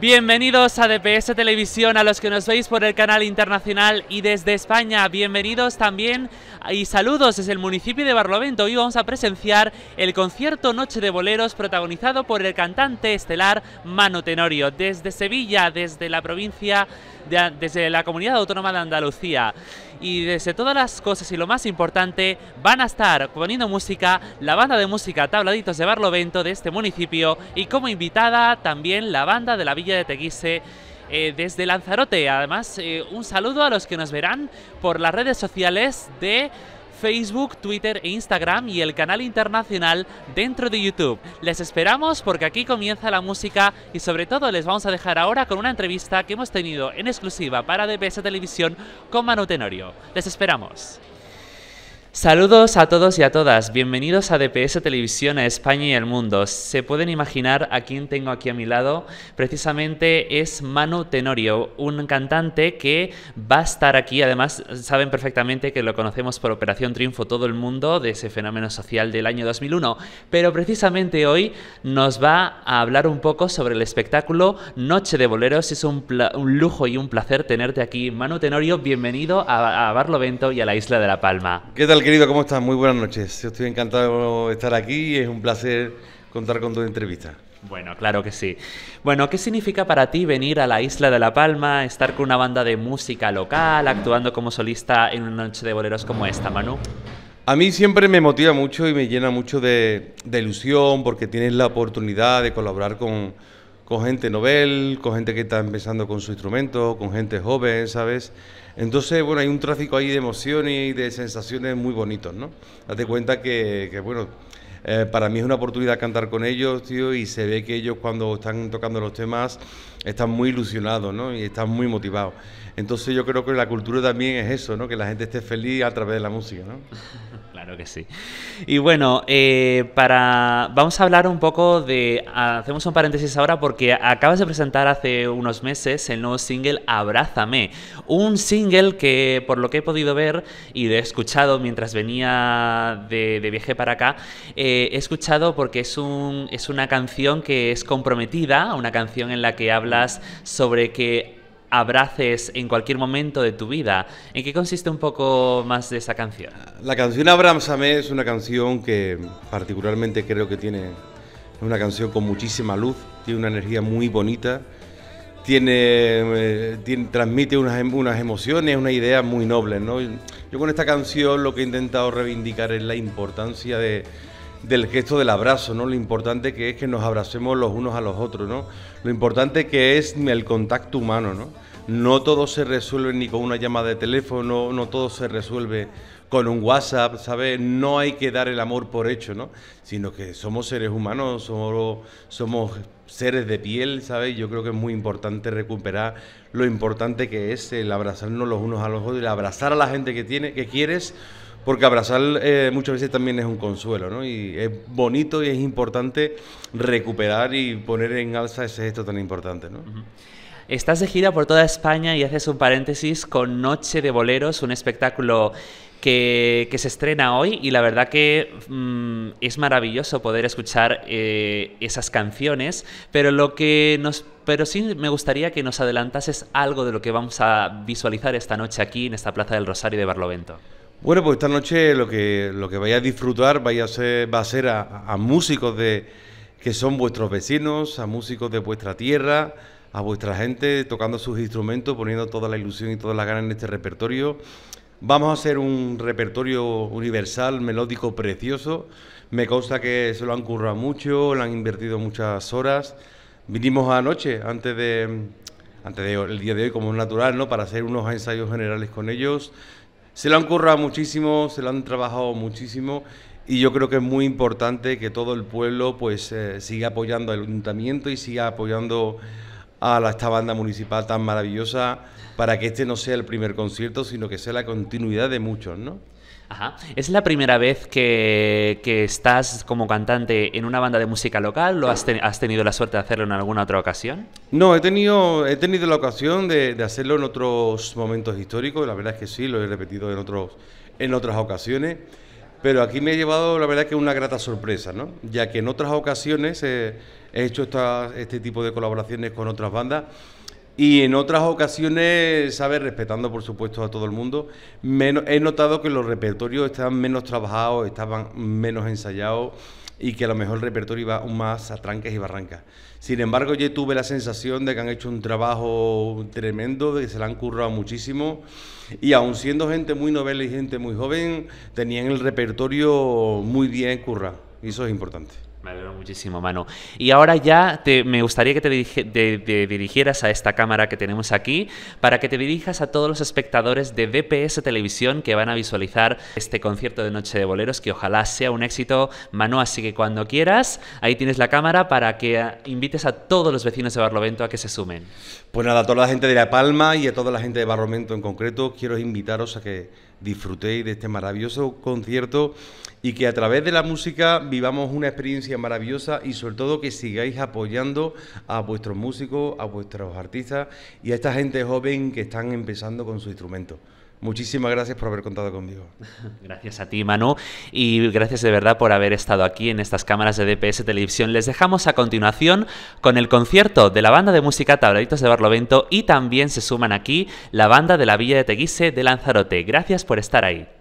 Bienvenidos a DPS Televisión, a los que nos veis por el canal internacional y desde España. Bienvenidos también y saludos desde el municipio de Barlovento. Hoy vamos a presenciar el concierto Noche de Boleros protagonizado por el cantante estelar Mano Tenorio, desde Sevilla, desde la provincia, desde la comunidad autónoma de Andalucía. Y desde todas las cosas y lo más importante, van a estar poniendo música la banda de música Tabladitos de Barlovento de este municipio y como invitada también la banda de la de Teguise. Eh, desde Lanzarote, además, eh, un saludo a los que nos verán por las redes sociales de Facebook, Twitter e Instagram y el canal internacional dentro de YouTube. Les esperamos porque aquí comienza la música y sobre todo les vamos a dejar ahora con una entrevista que hemos tenido en exclusiva para DPS Televisión con Manu Tenorio. Les esperamos. Saludos a todos y a todas, bienvenidos a DPS Televisión a España y el mundo. Se pueden imaginar a quién tengo aquí a mi lado, precisamente es Manu Tenorio, un cantante que va a estar aquí, además saben perfectamente que lo conocemos por Operación Triunfo todo el mundo, de ese fenómeno social del año 2001, pero precisamente hoy nos va a hablar un poco sobre el espectáculo Noche de Boleros, es un, lujo y un placer tenerte aquí. Manu Tenorio, bienvenido a, Barlovento y a la Isla de la Palma querido? ¿Cómo estás? Muy buenas noches. estoy encantado de estar aquí. y Es un placer contar con tu entrevista. Bueno, claro que sí. Bueno, ¿qué significa para ti venir a la isla de La Palma, estar con una banda de música local, actuando como solista en una noche de boleros como esta, Manu? A mí siempre me motiva mucho y me llena mucho de ilusión porque tienes la oportunidad de colaborar con, con gente novel, con gente que está empezando con su instrumento, con gente joven, ¿sabes? Entonces, bueno, hay un tráfico ahí de emociones y de sensaciones muy bonitos, ¿no? Date cuenta que, bueno, eh, para mí es una oportunidad cantar con ellos, tío, y se ve que ellos cuando están tocando los temas están muy ilusionados, ¿no? Y están muy motivados. Entonces yo creo que la cultura también es eso, ¿no? Que la gente esté feliz a través de la música, ¿no? Claro que sí. Y bueno, eh, para vamos a hablar un poco de... Hacemos un paréntesis ahora porque acabas de presentar hace unos meses el nuevo single Abrázame. Un single que, por lo que he podido ver y he escuchado mientras venía de, viaje para acá, eh, he escuchado porque es, un, es una canción que es comprometida, una canción en la que hablas sobre que abraces en cualquier momento de tu vida. ¿En qué consiste un poco más de esa canción? La canción Me es una canción que particularmente creo que tiene es una canción con muchísima luz, tiene una energía muy bonita, tiene, eh, transmite unas, em, unas emociones, una idea muy noble. ¿no? Yo con esta canción lo que he intentado reivindicar es la importancia de del gesto del abrazo, ¿no? Lo importante que es que nos abracemos los unos a los otros, ¿no? Lo importante que es el contacto humano, ¿no? No todo se resuelve ni con una llamada de teléfono, no todo se resuelve con un WhatsApp, ¿sabes? No hay que dar el amor por hecho, ¿no? Sino que somos seres humanos, somos, somos seres de piel, ¿sabes? Yo creo que es muy importante recuperar lo importante que es el abrazarnos los unos a los otros, el abrazar a la gente que tiene, que quieres porque abrazar eh, muchas veces también es un consuelo, ¿no? Y es bonito y es importante recuperar y poner en alza ese gesto tan importante, ¿no? Estás de gira por toda España y haces un paréntesis con Noche de Boleros, un espectáculo que, se estrena hoy y la verdad que mm, es maravilloso poder escuchar eh, esas canciones, pero lo que nos pero sí me gustaría que nos adelantases algo de lo que vamos a visualizar esta noche aquí en esta Plaza del Rosario de Barlovento. Bueno, pues esta noche lo que, lo que vais a disfrutar va a ser, va a ser a, músicos de, que son vuestros vecinos, a músicos de vuestra tierra, a vuestra gente tocando sus instrumentos, poniendo toda la ilusión y toda la ganas en este repertorio. Vamos a hacer un repertorio universal, melódico, precioso. Me consta que se lo han currado mucho, lo han invertido muchas horas. Vinimos anoche, antes de, antes del día de hoy, como es natural, ¿no? para hacer unos ensayos generales con ellos. Se lo han currado muchísimo, se lo han trabajado muchísimo y yo creo que es muy importante que todo el pueblo pues eh, siga apoyando al ayuntamiento y siga apoyando a esta banda municipal tan maravillosa para que este no sea el primer concierto, sino que sea la continuidad de muchos, ¿no? ¿Es la primera vez que, estás como cantante en una banda de música local ¿Lo has, tenido la suerte de hacerlo en alguna otra ocasión? No, he tenido, he tenido la ocasión de, hacerlo en otros momentos históricos, la verdad es que sí, lo he repetido en, otros, en otras ocasiones, pero aquí me ha llevado la verdad que una grata sorpresa, ¿no? ya que en otras ocasiones he hecho este tipo de colaboraciones con otras bandas y en otras ocasiones, ¿sabes? Respetando, por supuesto, a todo el mundo, he notado que los repertorios estaban menos trabajados, estaban menos ensayados y que a lo mejor el repertorio iba más a tranques y barrancas. Sin embargo, yo tuve la sensación de que han hecho un trabajo tremendo, de que se la han currado muchísimo y aun siendo gente muy novela y gente muy joven, tenían el repertorio muy bien currado y eso es importante. Me alegro muchísimo, Manu. Y ahora ya me gustaría que te de, dirigieras a esta cámara que tenemos aquí para que te dirijas a todos los espectadores de BPS Televisión que van a visualizar este concierto de Noche de Boleros, que ojalá sea un éxito, Manu. Así que cuando quieras, ahí tienes la cámara para que invites a todos los vecinos de Barlovento a que se sumen. Pues nada, a toda la gente de La Palma y a toda la gente de Barlovento en concreto, quiero invitaros a que disfrutéis de este maravilloso concierto y que a través de la música vivamos una experiencia maravillosa y sobre todo que sigáis apoyando a vuestros músicos, a vuestros artistas y a esta gente joven que están empezando con su instrumento. Muchísimas gracias por haber contado conmigo. Gracias a ti, Manu, y gracias de verdad por haber estado aquí en estas cámaras de DPS Televisión. Les dejamos a continuación con el concierto de la banda de música Tabladitos de Barlovento y también se suman aquí la banda de la Villa de Teguise de Lanzarote. Gracias por estar ahí.